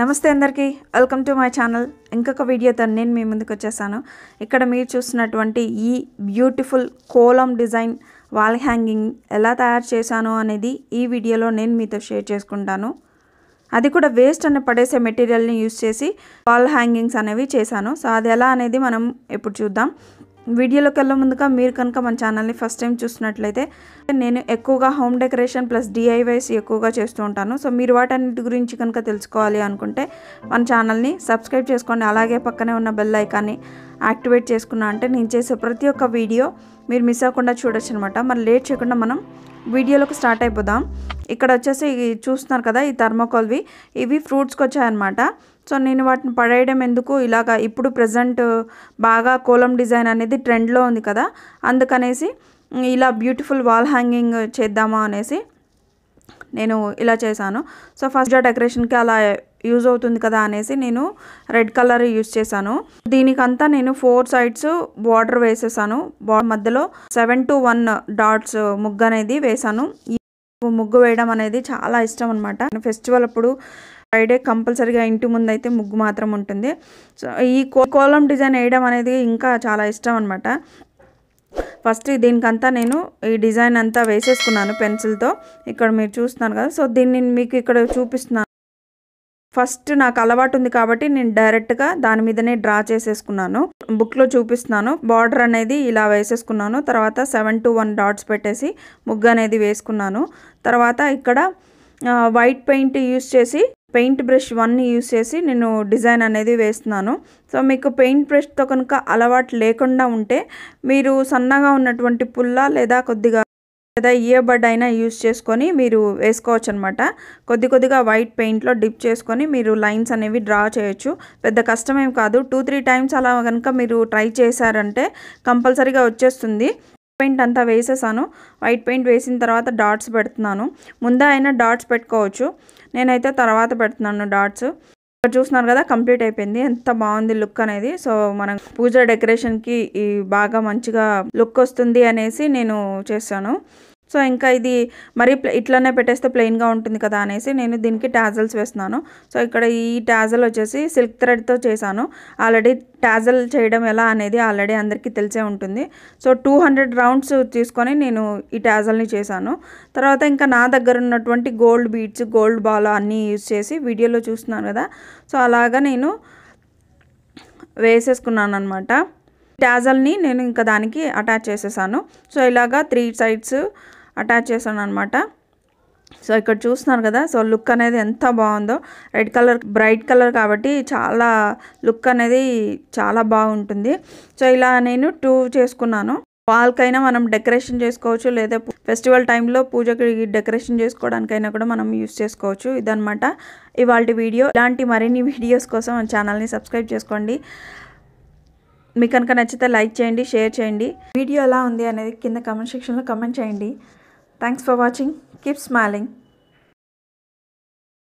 నమస్తే అందరికీ welcome to my channel ఇంకొక వీడియోతో నేను మీ ముందుకు వచ్చేసాను ఇక్కడ మీరు చూస్తున్నటువంటి ఈ beautiful kolam design wall hanging ఎలా తయారు చేశాను అనేది ఈ వీడియోలో నేను మీతో షేర్ చేసుకుంటాను అది కూడా వేస్ట్ అని పడేసే మెటీరియల్ని యూస్ చేసి వాల్ హ్యాంగింగ్స్ అనేవి చేశాను సో అది ఎలా అనేది మనం ఇప్పుడు చూద్దాం వీడియోలోకి వెళ్ళే ముందుగా మీరు కనుక మన ఛానల్ని ఫస్ట్ టైం చూసినట్లయితే నేను ఎక్కువగా హోమ్ డెకరేషన్ ప్లస్ డిఐవైస్ ఎక్కువగా చేస్తూ ఉంటాను సో మీరు వాటన్నిటి గురించి కనుక తెలుసుకోవాలి అనుకుంటే మన ఛానల్ని సబ్స్క్రైబ్ చేసుకోండి అలాగే పక్కనే ఉన్న బెల్ ఐకాన్ని యాక్టివేట్ చేసుకున్నా అంటే నేను చేసే ప్రతి ఒక్క వీడియో మీరు మిస్ అవ్వకుండా చూడొచ్చు అనమాట మరి లేట్ చేయకుండా మనం వీడియోలోకి స్టార్ట్ అయిపోదాం ఇక్కడ వచ్చేసి చూస్తున్నారు కదా ఈ థర్మోకోల్వి ఇవి ఫ్రూట్స్కి వచ్చాయన్నమాట సో నేను వాటిని పడేయడం ఎందుకు ఇలాగ ఇప్పుడు ప్రజెంట్ బాగా కోలం డిజైన్ అనేది ట్రెండ్లో ఉంది కదా అందుకనేసి ఇలా బ్యూటిఫుల్ వాల్ హ్యాంగింగ్ చేద్దామా అనేసి నేను ఇలా చేశాను సో ఫస్ట్ డెకరేషన్కి అలా యూజ్ అవుతుంది కదా అనేసి నేను రెడ్ కలర్ యూజ్ చేశాను దీనికంతా నేను ఫోర్ సైడ్స్ బార్డర్ వేసేసాను మధ్యలో సెవెన్ టు వన్ డాట్స్ ముగ్గు అనేది వేశాను ముగ్గు వేయడం అనేది చాలా ఇష్టం అనమాట ఫెస్టివల్ అప్పుడు ఫ్రైడే కంపల్సరీగా ఇంటి ముందు అయితే ముగ్గు మాత్రం ఉంటుంది సో ఈ కోలం డిజైన్ వేయడం అనేది ఇంకా చాలా ఇష్టం అనమాట ఫస్ట్ దీనికంతా నేను ఈ డిజైన్ అంతా వేసేసుకున్నాను పెన్సిల్తో ఇక్కడ మీరు చూస్తున్నాను కదా సో దీన్ని మీకు ఇక్కడ చూపిస్తున్నాను ఫస్ట్ నాకు అలవాటు ఉంది కాబట్టి నేను డైరెక్ట్గా దాని మీదనే డ్రా చేసేసుకున్నాను బుక్లో చూపిస్తున్నాను బార్డర్ అనేది ఇలా వేసేసుకున్నాను తర్వాత సెవెన్ టు వన్ డాట్స్ పెట్టేసి ముగ్గు అనేది వేసుకున్నాను తర్వాత ఇక్కడ వైట్ పెయింట్ యూస్ చేసి పెయింట్ బ్రష్ వన్ యూస్ చేసి నేను డిజైన్ అనేది వేస్తున్నాను సో మీకు పెయింట్ బ్రష్తో కనుక అలవాటు లేకుండా ఉంటే మీరు సన్నగా ఉన్నటువంటి పుల్ల లేదా కొద్దిగా లేదా ఇయర్ బడ్ అయినా యూస్ చేసుకొని మీరు వేసుకోవచ్చు అనమాట కొద్ది కొద్దిగా వైట్ పెయింట్లో డిప్ చేసుకొని మీరు లైన్స్ అనేవి డ్రా చేయొచ్చు పెద్ద కష్టమేం కాదు టూ త్రీ టైమ్స్ అలా కనుక మీరు ట్రై చేశారంటే కంపల్సరీగా వచ్చేస్తుంది పెయింట్ అంతా వేసేసాను వైట్ పెయింట్ వేసిన తర్వాత డాట్స్ పెడుతున్నాను ముందే అయినా డాట్స్ పెట్టుకోవచ్చు నేనైతే తర్వాత పెడుతున్నాను డాట్స్ చూస్తున్నారు కదా కంప్లీట్ అయిపోయింది ఎంత బాగుంది లుక్ అనేది సో మనం పూజ డెకరేషన్కి బాగా మంచిగా లుక్ వస్తుంది అనేసి నేను చేశాను సో ఇంకా ఇది మరీ ఇట్లానే పెట్టేస్తే ప్లెయిన్గా ఉంటుంది కదా అనేసి నేను దీనికి టాజల్స్ వేస్తున్నాను సో ఇక్కడ ఈ టాజల్ వచ్చేసి సిల్క్ థ్రెడ్తో చేశాను ఆల్రెడీ టాజల్ చేయడం ఎలా అనేది ఆల్రెడీ అందరికీ తెలిసే ఉంటుంది సో టూ హండ్రెడ్ రౌండ్స్ తీసుకొని నేను ఈ టాజల్ని చేశాను తర్వాత ఇంకా నా దగ్గర ఉన్నటువంటి గోల్డ్ బీడ్స్ గోల్డ్ బాల్ అన్నీ యూజ్ చేసి వీడియోలో చూస్తున్నాను కదా సో అలాగా నేను వేసేసుకున్నాను అనమాట టాజల్ని నేను ఇంకా దానికి అటాచ్ చేసేసాను సో ఇలాగా త్రీ సైడ్స్ అటాచ్ చేశాను అనమాట సో ఇక్కడ చూస్తున్నారు కదా సో లుక్ అనేది ఎంత బాగుందో రెడ్ కలర్ బ్రైట్ కలర్ కాబట్టి చాలా లుక్ అనేది చాలా బాగుంటుంది సో ఇలా నేను టూ చేసుకున్నాను వాళ్ళకైనా మనం డెకరేషన్ చేసుకోవచ్చు లేదా ఫెస్టివల్ టైంలో పూజకి డెకరేషన్ చేసుకోవడానికైనా కూడా మనం యూస్ చేసుకోవచ్చు ఇదనమాట ఇవాళ వీడియో ఇలాంటి మరిన్ని వీడియోస్ కోసం మన ఛానల్ని సబ్స్క్రైబ్ చేసుకోండి మీకు కనుక నచ్చితే లైక్ చేయండి షేర్ చేయండి వీడియో ఎలా ఉంది అనేది కింద కమెంట్ సెక్షన్లో కమెంట్ చేయండి Thanks for watching. Keep smiling.